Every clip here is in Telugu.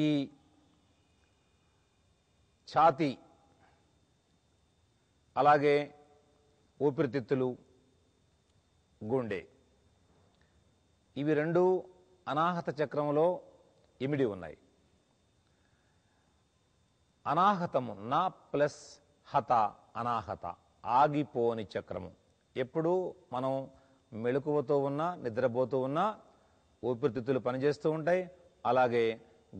ఈ ఛాతి అలాగే ఊపిరితిత్తులు గుండె ఇవి రెండు అనాహత చక్రంలో ఇమిడి ఉన్నాయి అనాహతము నా ప్లస్ హత అనాహత ఆగిపోని చక్రము ఎప్పుడూ మనం మెళుకువతో ఉన్నా నిద్రపోతూ ఉన్నా ఊపిరితిత్తులు పనిచేస్తూ ఉంటాయి అలాగే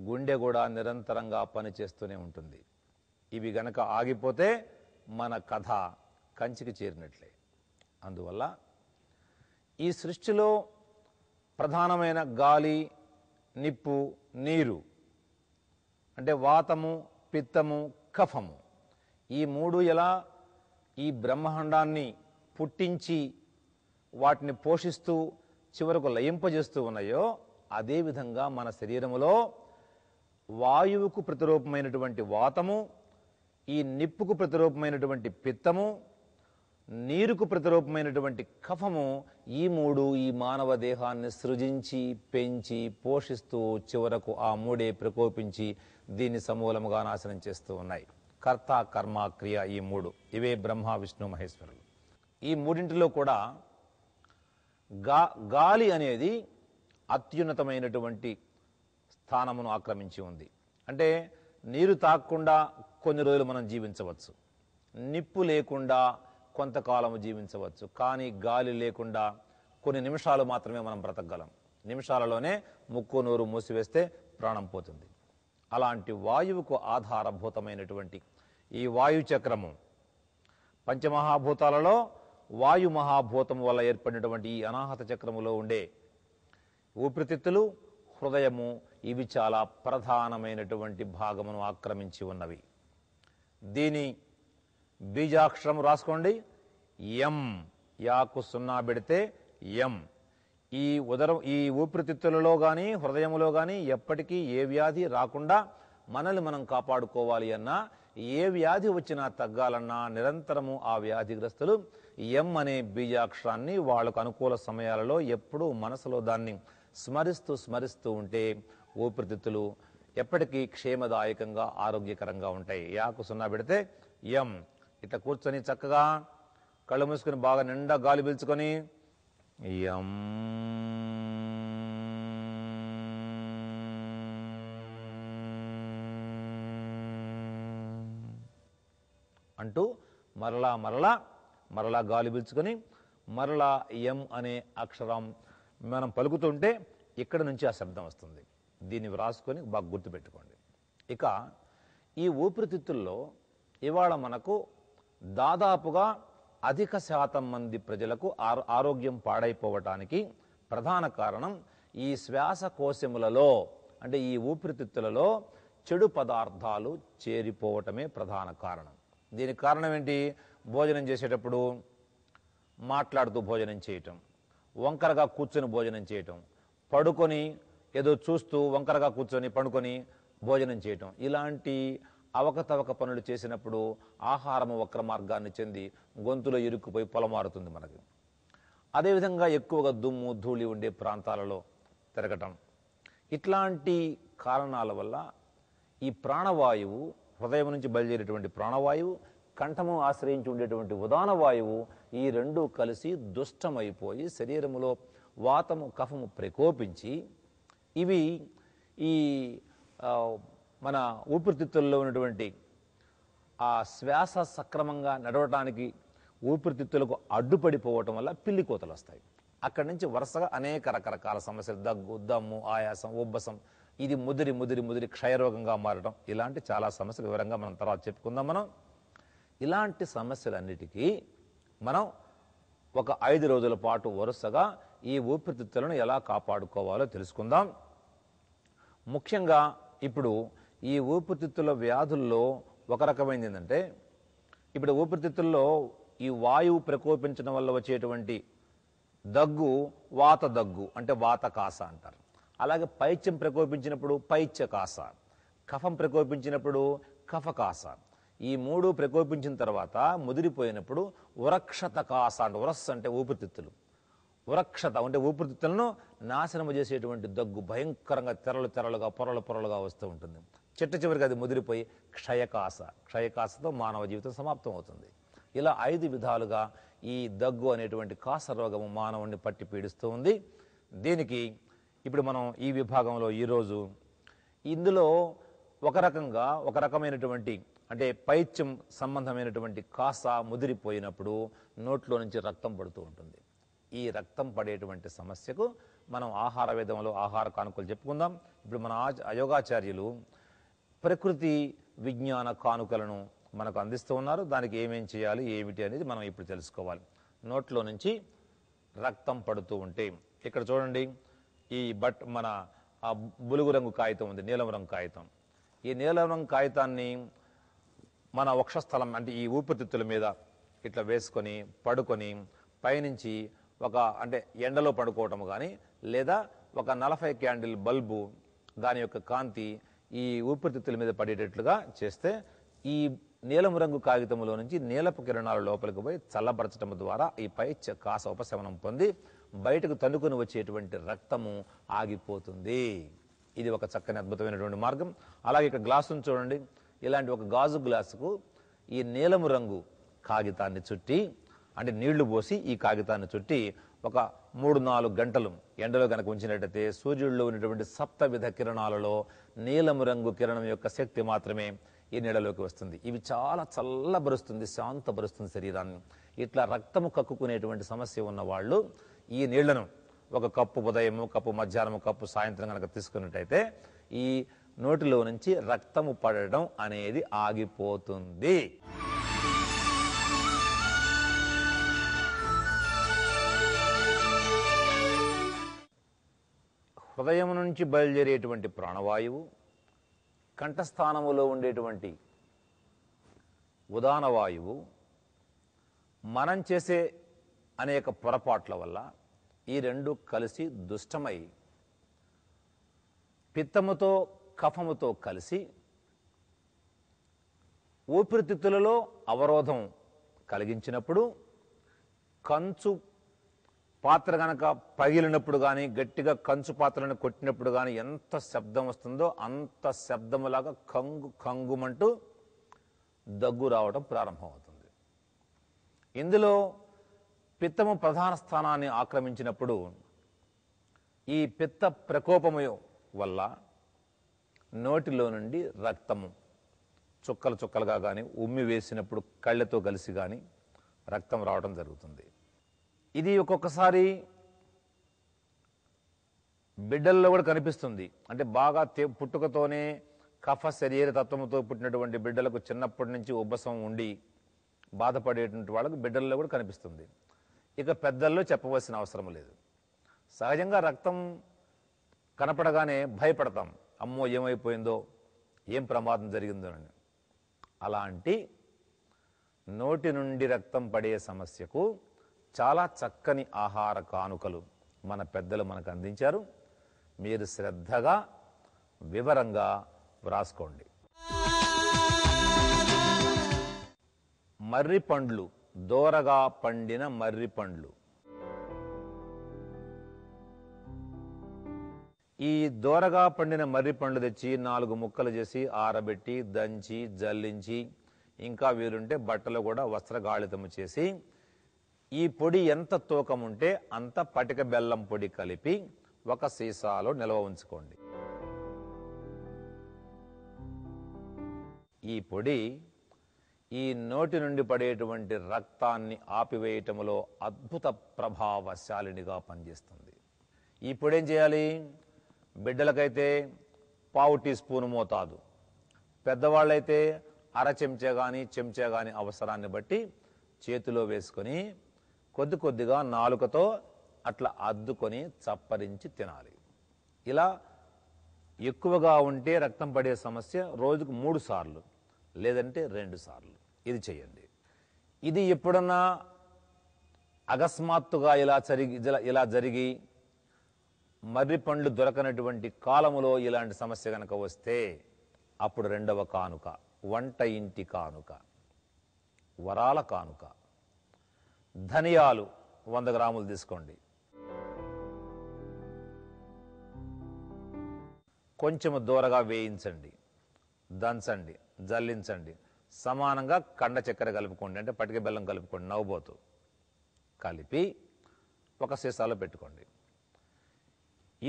గుండె కూడా నిరంతరంగా పనిచేస్తూనే ఉంటుంది ఇవి గనక ఆగిపోతే మన కథ కంచికి చేరినట్లే అందువల్ల ఈ సృష్టిలో ప్రధానమైన గాలి నిప్పు నీరు అంటే వాతము పిత్తము కఫము ఈ మూడు ఎలా ఈ బ్రహ్మాండాన్ని పుట్టించి వాటిని పోషిస్తూ చివరకు లయింపజేస్తూ ఉన్నాయో అదేవిధంగా మన శరీరములో వాయువుకు ప్రతిరూపమైనటువంటి వాతము ఈ నిప్పుకు ప్రతిరూపమైనటువంటి పిత్తము నీరుకు ప్రతిరూపమైనటువంటి కఫము ఈ మూడు ఈ మానవ దేహాన్ని సృజించి పెంచి పోషిస్తూ చివరకు ఆ మూడే ప్రకోపించి దీన్ని సమూలముగా నాశనం చేస్తూ ఉన్నాయి కర్త కర్మ క్రియ ఈ మూడు ఇవే బ్రహ్మ విష్ణు మహేశ్వరులు ఈ మూడింటిలో కూడా గా గాలి అనేది అత్యున్నతమైనటువంటి స్థానమును ఆక్రమించి ఉంది అంటే నీరు తాకకుండా కొన్ని రోజులు మనం జీవించవచ్చు నిప్పు లేకుండా కొంతకాలము జీవించవచ్చు కానీ గాలి లేకుండా కొన్ని నిమిషాలు మాత్రమే మనం బ్రతకగలం నిమిషాలలోనే ముక్కు నోరు మూసివేస్తే ప్రాణం పోతుంది అలాంటి వాయువుకు ఆధారభూతమైనటువంటి ఈ వాయు చక్రము పంచమహాభూతాలలో వాయు మహాభూతం వల్ల ఏర్పడినటువంటి ఈ అనాహత చక్రములో ఉండే ఊపిరితిత్తులు హృదయము ఇవి చాలా ప్రధానమైనటువంటి భాగమును ఆక్రమించి ఉన్నవి దీని బీజాక్షరం రాసుకోండి ఎం యాకు సున్నా పెడితే ఎం ఈ ఉదరం ఈ ఊపిరితిత్తులలో కానీ హృదయంలో కానీ ఎప్పటికీ ఏ వ్యాధి రాకుండా మనల్ని మనం కాపాడుకోవాలి అన్నా ఏ వ్యాధి వచ్చినా తగ్గాలన్నా నిరంతరము ఆ వ్యాధిగ్రస్తులు ఎం అనే బీజాక్షరాన్ని వాళ్ళకు అనుకూల సమయాలలో ఎప్పుడూ మనసులో దాన్ని స్మరిస్తూ స్మరిస్తూ ఉంటే ఊపిరితిత్తులు ఎప్పటికీ క్షేమదాయకంగా ఆరోగ్యకరంగా ఉంటాయి యాకు సున్నా పెడితే ఎం ఇట్లా కూర్చొని చక్కగా కళ్ళు మూసుకొని బాగా నిండా గాలి పీల్చుకొని ఎం అంటూ మరలా మరలా మరలా గాలి పీల్చుకొని మరలా ఎం అనే అక్షరం మనం పలుకుతుంటే ఇక్కడ నుంచి ఆ శబ్దం వస్తుంది దీన్ని వ్రాసుకొని బాగా గుర్తుపెట్టుకోండి ఇక ఈ ఊపిరితిత్తుల్లో ఇవాళ మనకు దాదాపుగా అధిక శాతం మంది ప్రజలకు ఆరోగ్యం పాడైపోవటానికి ప్రధాన కారణం ఈ శ్వాసకోశములలో అంటే ఈ ఊపిరితిత్తులలో చెడు పదార్థాలు చేరిపోవటమే ప్రధాన కారణం దీనికి కారణం ఏంటి భోజనం చేసేటప్పుడు మాట్లాడుతూ భోజనం చేయటం వంకరగా కూర్చొని భోజనం చేయటం పడుకొని ఏదో చూస్తూ వంకరగా కూర్చొని పండుకొని భోజనం చేయటం ఇలాంటి అవకతవక పనులు చేసినప్పుడు ఆహారము వక్ర మార్గాన్ని చెంది గొంతులో ఇరుక్కుపోయి పొలమారుతుంది మనకి అదేవిధంగా ఎక్కువగా దుమ్ము ధూళి ఉండే ప్రాంతాలలో తిరగటం ఇట్లాంటి కారణాల వల్ల ఈ ప్రాణవాయువు హృదయం నుంచి బయలుదేరేటువంటి ప్రాణవాయువు కంఠము ఆశ్రయించి ఉండేటువంటి ఉదాన వాయువు ఈ రెండు కలిసి దుష్టమైపోయి శరీరములో వాతము కఫము ప్రకోపించి ఇవి ఈ మన ఊపిరితిత్తుల్లో ఉన్నటువంటి ఆ శ్వాస సక్రమంగా నడవటానికి ఊపిరితిత్తులకు అడ్డుపడిపోవటం వల్ల పిల్లి కోతలు వస్తాయి అక్కడి నుంచి వరుసగా అనేక రకరకాల సమస్యలు దగ్గు దమ్ము ఆయాసం ఉబ్బసం ఇది ముదిరి ముదిరి ముదిరి క్షయరోగంగా మారడం ఇలాంటి చాలా సమస్యలు వివరంగా మనం తర్వాత చెప్పుకుందాం మనం ఇలాంటి సమస్యలన్నిటికీ మనం ఒక ఐదు రోజుల పాటు వరుసగా ఈ ఊపిరితిత్తులను ఎలా కాపాడుకోవాలో తెలుసుకుందాం ముఖ్యంగా ఇప్పుడు ఈ ఊపిరితిత్తుల వ్యాధుల్లో ఒక రకమైనది ఏంటంటే ఇప్పుడు ఊపిరితిత్తుల్లో ఈ వాయువు ప్రకోపించడం వల్ల వచ్చేటువంటి దగ్గు వాత దగ్గు అంటే వాత కాస అంటారు అలాగే పైత్యం ప్రకోపించినప్పుడు పైత్య కాస కఫం ప్రకోపించినప్పుడు కఫ కాస ఈ మూడు ప్రకోపించిన తర్వాత ముదిరిపోయినప్పుడు ఉరక్షత కాస అంటే ఉరస్ అంటే ఊపిరితిత్తులు వృక్షత అంటే ఊపిరితిత్తులను నాశనము చేసేటువంటి దగ్గు భయంకరంగా తెరలు తెరలుగా పొరలు పొరలుగా వస్తూ ఉంటుంది చిట్ట చివరికి అది ముదిరిపోయి క్షయకాస క్షయకాసతో మానవ జీవితం సమాప్తం అవుతుంది ఇలా ఐదు విధాలుగా ఈ దగ్గు అనేటువంటి కాస రోగము మానవుణ్ణి పట్టి పీడిస్తూ ఉంది దీనికి ఇప్పుడు మనం ఈ విభాగంలో ఈరోజు ఇందులో ఒక రకంగా ఒక రకమైనటువంటి అంటే పైత్యం సంబంధమైనటువంటి కాస ముదిరిపోయినప్పుడు నోట్లో నుంచి రక్తం పడుతూ ఉంటుంది ఈ రక్తం పడేటువంటి సమస్యకు మనం ఆహార విధంలో ఆహార కానుకలు చెప్పుకుందాం ఇప్పుడు మన యోగాచార్యులు ప్రకృతి విజ్ఞాన కానుకలను మనకు అందిస్తూ ఉన్నారు దానికి ఏమేం చేయాలి ఏమిటి అనేది మనం ఇప్పుడు తెలుసుకోవాలి నోట్లో నుంచి రక్తం పడుతూ ఉంటే ఇక్కడ చూడండి ఈ బట్ మన ఆ బులుగు రంగు కాగితం ఉంది నీలం రంగు కాగితం ఈ నీలం రంగు కాగితాన్ని మన వక్షస్థలం అంటే ఈ ఊపిరితిత్తుల మీద ఇట్లా వేసుకొని పడుకొని పైనుంచి ఒక అంటే ఎండలో పడుకోవటం కానీ లేదా ఒక నలభై క్యాండిల్ బల్బు దాని యొక్క కాంతి ఈ ఊపిరితిత్తుల మీద పడేటట్లుగా చేస్తే ఈ నీలం రంగు కాగితంలో నుంచి నీలపు కిరణాలు లోపలికి పోయి చల్లబరచడం ద్వారా ఈ పై కాస ఉపశమనం పొంది బయటకు తన్నుకుని వచ్చేటువంటి రక్తము ఆగిపోతుంది ఇది ఒక చక్కని అద్భుతమైనటువంటి మార్గం అలాగే ఇక్కడ గ్లాసును చూడండి ఇలాంటి ఒక గాజు గ్లాసుకు ఈ నీలము రంగు కాగితాన్ని చుట్టి అంటే నీళ్లు పోసి ఈ కాగితాన్ని చుట్టి ఒక మూడు నాలుగు గంటలు ఎండలో కనుక ఉంచినట్టయితే సూర్యుడిలో ఉన్నటువంటి సప్తవిధ కిరణాలలో నీలం రంగు కిరణం యొక్క శక్తి మాత్రమే ఈ నీడలోకి వస్తుంది ఇవి చాలా చల్లబరుస్తుంది శాంతపరుస్తుంది శరీరాన్ని ఇట్లా రక్తము కక్కుకునేటువంటి సమస్య ఉన్న వాళ్ళు ఈ నీళ్లను ఒక కప్పు ఉదయము కప్పు మధ్యాహ్నము కప్పు సాయంత్రం కనుక తీసుకున్నట్టయితే ఈ నోటిలో నుంచి రక్తము పడడం అనేది ఆగిపోతుంది హృదయం నుంచి బయలుదేరేటువంటి ప్రాణవాయువు కంఠస్థానములో ఉండేటువంటి ఉదాన వాయువు మనం చేసే అనేక పొరపాట్ల వల్ల ఈ రెండు కలిసి దుష్టమై పిత్తముతో కఫముతో కలిసి ఊపిరితిత్తులలో అవరోధం కలిగించినప్పుడు కంచు పాత్ర గనక పగిలినప్పుడు కానీ గట్టిగా కంచు పాత్రలను కొట్టినప్పుడు కానీ ఎంత శబ్దం వస్తుందో అంత శబ్దములాగా కంగు కంగుమంటూ దగ్గు రావడం ప్రారంభమవుతుంది ఇందులో పిత్తము ప్రధాన స్థానాన్ని ఆక్రమించినప్పుడు ఈ పిత్త ప్రకోపము వల్ల నోటిలో నుండి రక్తము చుక్కలు చుక్కలుగా కానీ ఉమ్మి వేసినప్పుడు కళ్ళతో కలిసి కానీ రక్తం రావడం జరుగుతుంది ఇది ఒక్కొక్కసారి బిడ్డల్లో కూడా కనిపిస్తుంది అంటే బాగా పుట్టుకతోనే కఫ శరీర తత్వంతో పుట్టినటువంటి బిడ్డలకు చిన్నప్పటి నుంచి ఉబ్బసం ఉండి బాధపడేటువంటి వాళ్ళకు బిడ్డల్లో కూడా కనిపిస్తుంది ఇక పెద్దల్లో చెప్పవలసిన అవసరం లేదు సహజంగా రక్తం కనపడగానే భయపడతాం అమ్మో ఏమైపోయిందో ఏం ప్రమాదం జరిగిందో అని అలాంటి నోటి నుండి రక్తం పడే సమస్యకు చాలా చక్కని ఆహార కానుకలు మన పెద్దలు మనకు అందించారు మీరు శ్రద్ధగా వివరంగా వ్రాసుకోండి మర్రి పండ్లు దోరగా పండిన మర్రి పండ్లు ఈ దోరగా పండిన మర్రి పండ్లు తెచ్చి నాలుగు ముక్కలు చేసి ఆరబెట్టి దంచి జల్లించి ఇంకా వీలుంటే బట్టలు కూడా వస్త్రగాళితము చేసి ఈ పొడి ఎంత తూకం ఉంటే అంత పటిక బెల్లం పొడి కలిపి ఒక సీసాలో నిల్వ ఉంచుకోండి ఈ పొడి ఈ నోటి నుండి పడేటువంటి రక్తాన్ని ఆపివేయటంలో అద్భుత ప్రభావశాలినిగా పనిచేస్తుంది ఈ పొడి ఏం చేయాలి బిడ్డలకైతే పావు టీ స్పూన్ మోతాదు పెద్దవాళ్ళైతే అర చెంచా కానీ చెంచా కానీ అవసరాన్ని బట్టి చేతిలో వేసుకొని కొద్ది కొద్దిగా నాలుకతో అట్లా అద్దుకొని చప్పరించి తినాలి ఇలా ఎక్కువగా ఉంటే రక్తం పడే సమస్య రోజుకు మూడు సార్లు లేదంటే రెండు సార్లు ఇది చేయండి ఇది ఎప్పుడన్నా అకస్మాత్తుగా ఇలా జరిగి ఇలా జరిగి మర్రి పండ్లు దొరకనటువంటి కాలములో ఇలాంటి సమస్య కనుక వస్తే అప్పుడు రెండవ కానుక వంట ఇంటి కానుక వరాల కానుక ధనియాలు వంద గ్రాములు తీసుకోండి కొంచెం దూరగా వేయించండి దంచండి జల్లించండి సమానంగా కండ చక్కెర కలుపుకోండి అంటే పటిక బెల్లం కలుపుకోండి నవ్వుబోతు కలిపి ఒక సీసాలో పెట్టుకోండి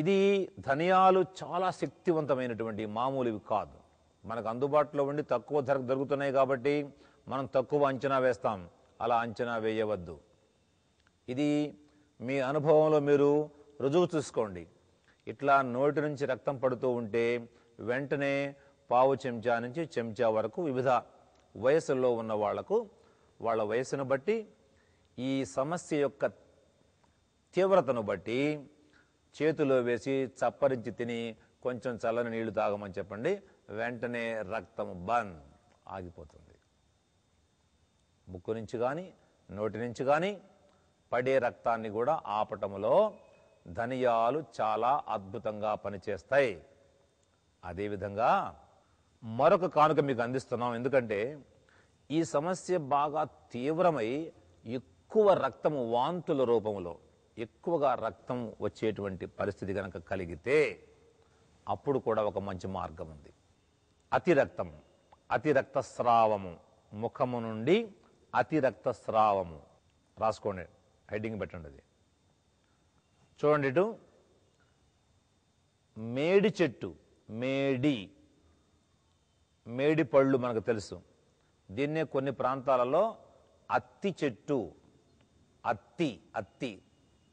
ఇది ధనియాలు చాలా శక్తివంతమైనటువంటి మామూలువి కాదు మనకు అందుబాటులో ఉండి తక్కువ ధరకు దొరుకుతున్నాయి కాబట్టి మనం తక్కువ అంచనా వేస్తాం అలా అంచనా వేయవద్దు ఇది మీ అనుభవంలో మీరు రుజువు చూసుకోండి ఇట్లా నోటి నుంచి రక్తం పడుతూ ఉంటే వెంటనే పావు చెంచా నుంచి చెంచా వరకు వివిధ వయసుల్లో ఉన్న వాళ్లకు వాళ్ళ వయసును బట్టి ఈ సమస్య యొక్క తీవ్రతను బట్టి చేతిలో వేసి చప్పరించి తిని కొంచెం చల్లని నీళ్లు తాగమని చెప్పండి వెంటనే రక్తం బంద్ ఆగిపోతుంది ముక్కు నుంచి కానీ నోటి నుంచి కానీ పడే రక్తాన్ని కూడా ఆపటంలో ధనియాలు చాలా అద్భుతంగా పనిచేస్తాయి అదేవిధంగా మరొక కానుక మీకు అందిస్తున్నాం ఎందుకంటే ఈ సమస్య బాగా తీవ్రమై ఎక్కువ రక్తము వాంతుల రూపంలో ఎక్కువగా రక్తం వచ్చేటువంటి పరిస్థితి కనుక కలిగితే అప్పుడు కూడా ఒక మంచి మార్గం ఉంది అతి అతిరక్తస్రావము ముఖము నుండి అతి రక్తస్రావము రాసుకోండి హెడ్డింగ్ పెట్టండి చూడండి ఇటు మేడి చెట్టు మేడి మేడి పళ్ళు మనకు తెలుసు దీన్నే కొన్ని ప్రాంతాలలో అత్తి చెట్టు అత్తి అత్తి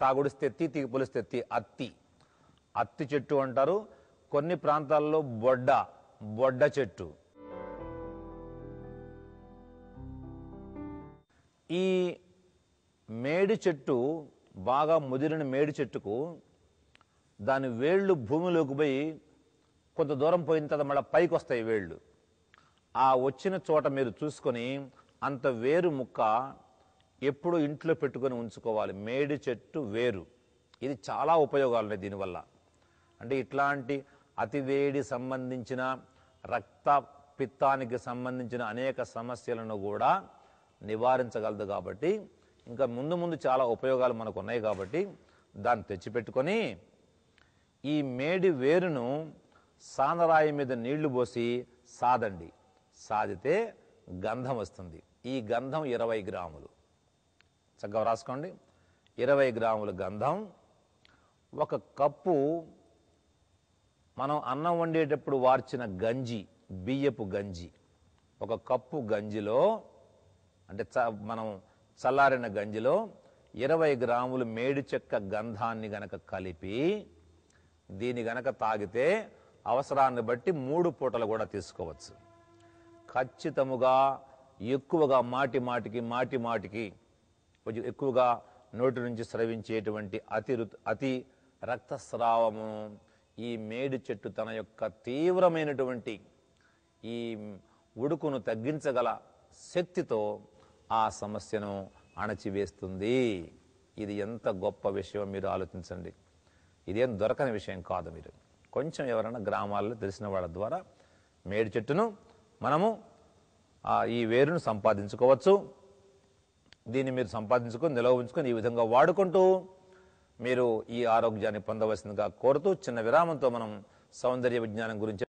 తాగుడిస్తే ఎత్తి తీ పొలిస్తే ఎత్తి అత్తి అత్తి చెట్టు అంటారు కొన్ని ప్రాంతాల్లో బొడ్డ బొడ్డ చెట్టు ఈ మేడి చెట్టు బాగా ముదిరిన మేడి చెట్టుకు దాని వేళ్ళు భూమిలోకి పోయి కొంత దూరం పోయిన తర్వాత మళ్ళీ పైకి వస్తాయి వేళ్ళు ఆ వచ్చిన చోట మీరు చూసుకొని అంత వేరు ముక్క ఎప్పుడు ఇంట్లో పెట్టుకొని ఉంచుకోవాలి మేడి చెట్టు వేరు ఇది చాలా ఉపయోగాలు ఉన్నాయి దీనివల్ల అంటే ఇట్లాంటి అతి వేడి సంబంధించిన రక్త పిత్తానికి సంబంధించిన అనేక సమస్యలను కూడా నివారించగలదు కాబట్టి ఇంకా ముందు ముందు చాలా ఉపయోగాలు మనకు ఉన్నాయి కాబట్టి దాన్ని తెచ్చిపెట్టుకొని ఈ మేడి వేరును సానరాయి మీద నీళ్లు పోసి సాదండి సాదితే గంధం వస్తుంది ఈ గంధం ఇరవై గ్రాములు చక్కగా రాసుకోండి ఇరవై గ్రాముల గంధం ఒక కప్పు మనం అన్నం వండేటప్పుడు వార్చిన గంజి బియ్యపు గంజి ఒక కప్పు గంజిలో అంటే మనం చల్లారిన గంజిలో ఇరవై గ్రాములు మేడి చెక్క గంధాన్ని గనక కలిపి దీని గనక తాగితే అవసరాన్ని బట్టి మూడు పూటలు కూడా తీసుకోవచ్చు ఖచ్చితముగా ఎక్కువగా మాటి మాటికి మాటి మాటికి కొంచెం ఎక్కువగా నోటి నుంచి స్రవించేటువంటి అతి అతి రక్తస్రావము ఈ మేడి చెట్టు తన యొక్క తీవ్రమైనటువంటి ఈ ఉడుకును తగ్గించగల శక్తితో ఆ సమస్యను అణచివేస్తుంది ఇది ఎంత గొప్ప విషయం మీరు ఆలోచించండి ఇదేం దొరకని విషయం కాదు మీరు కొంచెం ఎవరైనా గ్రామాల్లో తెలిసిన వాళ్ళ ద్వారా మేడి చెట్టును మనము ఈ వేరును సంపాదించుకోవచ్చు దీన్ని మీరు సంపాదించుకొని నిలవ ఉంచుకొని ఈ విధంగా వాడుకుంటూ మీరు ఈ ఆరోగ్యాన్ని పొందవలసిందిగా కోరుతూ చిన్న విరామంతో మనం సౌందర్య విజ్ఞానం గురించి